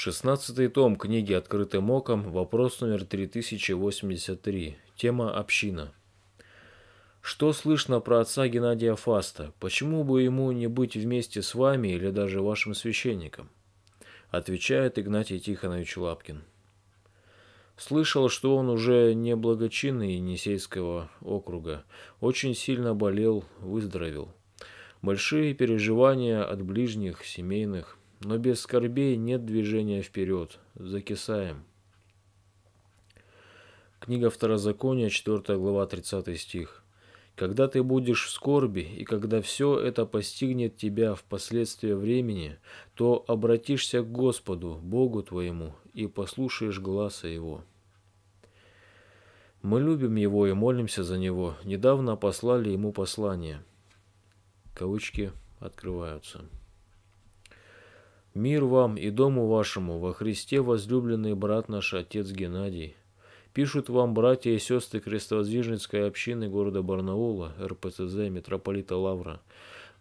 Шестнадцатый том книги «Открытым оком», вопрос номер 3083, тема «Община». Что слышно про отца Геннадия Фаста? Почему бы ему не быть вместе с вами или даже вашим священником? Отвечает Игнатий Тихонович Лапкин. Слышал, что он уже не благочинный Енисейского округа. Очень сильно болел, выздоровел. Большие переживания от ближних, семейных, но без скорбей нет движения вперед. Закисаем. Книга Второзакония, 4 глава, 30 стих. Когда ты будешь в скорби, и когда все это постигнет тебя впоследствии времени, то обратишься к Господу, Богу твоему, и послушаешь глаза Его. Мы любим Его и молимся за Него. Недавно послали Ему послание. Кавычки открываются. Мир вам и дому вашему, во Христе возлюбленный брат наш, отец Геннадий. Пишут вам братья и сестры Крестовоздвиженской общины города Барнаула, РПЦЗ, митрополита Лавра,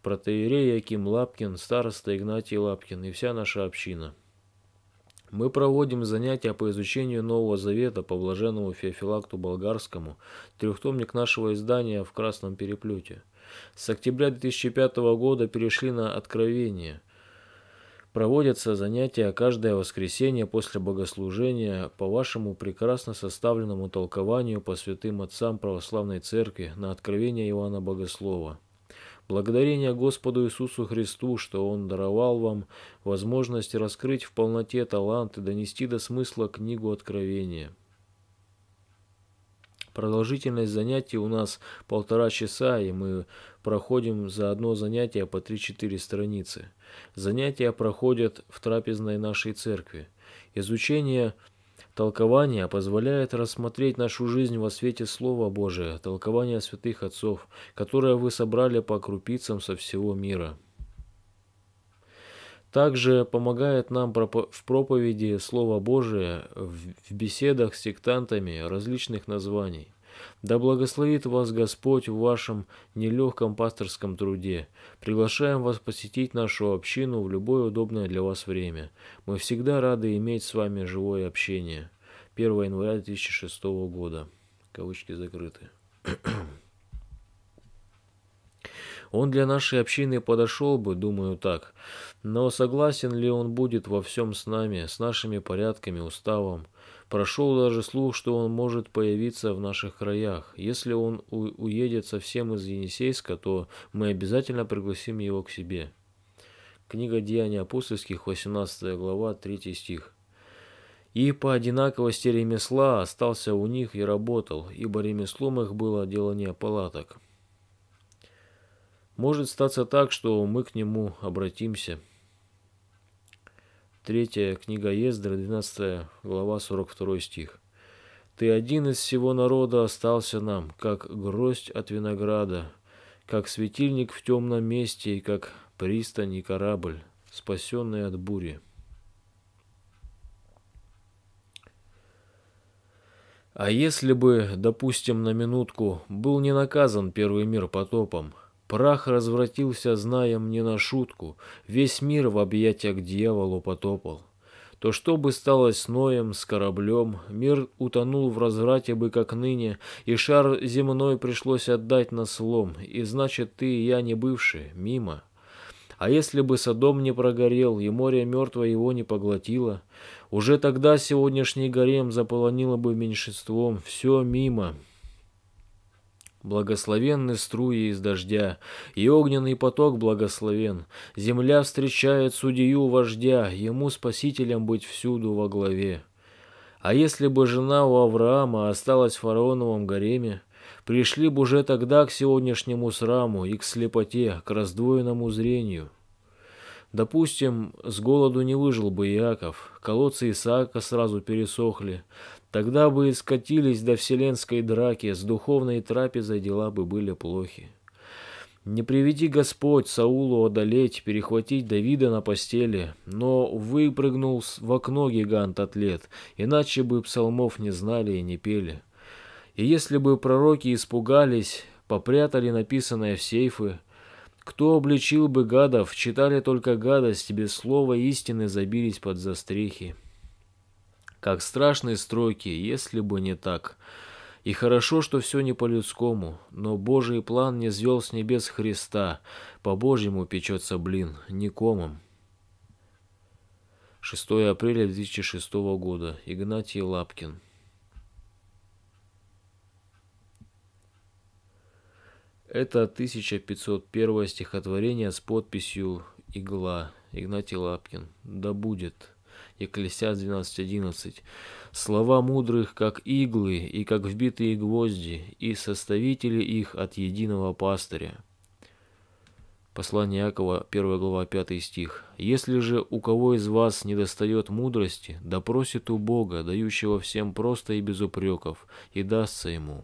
протеерей Яким Лапкин, староста Игнатий Лапкин и вся наша община. Мы проводим занятия по изучению Нового Завета по блаженному Феофилакту Болгарскому, трехтомник нашего издания в красном переплете. С октября 2005 года перешли на Откровение – Проводятся занятия каждое воскресенье после богослужения по вашему прекрасно составленному толкованию по святым отцам Православной Церкви на откровение Иоанна Богослова. Благодарение Господу Иисусу Христу, что Он даровал вам возможность раскрыть в полноте талант и донести до смысла книгу Откровения. Продолжительность занятий у нас полтора часа, и мы проходим за одно занятие по 3-4 страницы. Занятия проходят в трапезной нашей церкви. Изучение толкования позволяет рассмотреть нашу жизнь во свете Слова Божия, толкования святых отцов, которое вы собрали по крупицам со всего мира. Также помогает нам в проповеди Слово Божие в беседах с сектантами различных названий. Да благословит вас Господь в вашем нелегком пасторском труде. Приглашаем вас посетить нашу общину в любое удобное для вас время. Мы всегда рады иметь с вами живое общение. 1 января 2006 года. Кавычки закрыты. Он для нашей общины подошел бы, думаю, так. Но согласен ли он будет во всем с нами, с нашими порядками, уставом? Прошел даже слух, что он может появиться в наших краях. Если он уедет совсем из Енисейска, то мы обязательно пригласим его к себе. Книга Деяний апостольских, 18 глава, 3 стих. И по одинаковости ремесла остался у них и работал, ибо ремеслом их было делание палаток. Может статься так, что мы к нему обратимся. Третья книга Ездра, 12 глава, 42 стих. «Ты один из всего народа остался нам, как гроздь от винограда, как светильник в темном месте и как пристань и корабль, спасенный от бури». А если бы, допустим, на минутку, был не наказан первый мир потопом – Прах развратился, зная мне на шутку. Весь мир в объятиях дьяволу потопал. То что бы стало с Ноем, с кораблем, мир утонул в разврате бы, как ныне, и шар земной пришлось отдать на слом, и значит, ты и я не бывшие, мимо. А если бы Содом не прогорел, и море мертвое его не поглотило, уже тогда сегодняшний гарем заполонило бы меньшинством, все мимо, Благословенны струи из дождя, и огненный поток благословен. Земля встречает судью вождя, ему спасителем быть всюду во главе. А если бы жена у Авраама осталась в фараоновом гареме, пришли бы уже тогда к сегодняшнему сраму и к слепоте, к раздвоенному зрению. Допустим, с голоду не выжил бы Иаков, колодцы Исаака сразу пересохли. Тогда бы и скатились до вселенской драки, с духовной трапезой дела бы были плохи. Не приведи Господь Саулу одолеть, перехватить Давида на постели, но выпрыгнул в окно гигант атлет, иначе бы псалмов не знали и не пели. И если бы пророки испугались, попрятали написанное в сейфы, кто обличил бы гадов, читали только гадость, без слова истины забились под застрехи. Как страшные строки, если бы не так. И хорошо, что все не по-людскому, но Божий план не звел с небес Христа. По-божьему печется блин, не комом. 6 апреля 2006 года. Игнатий Лапкин. Это 1501 стихотворение с подписью «Игла» Игнатий Лапкин. «Да будет». Екклесиас 12.11. Слова мудрых, как иглы и как вбитые гвозди, и составители их от единого пастыря. Послание Якова, 1 глава, 5 стих. «Если же у кого из вас не достает мудрости, допросит да у Бога, дающего всем просто и без упреков, и дастся ему».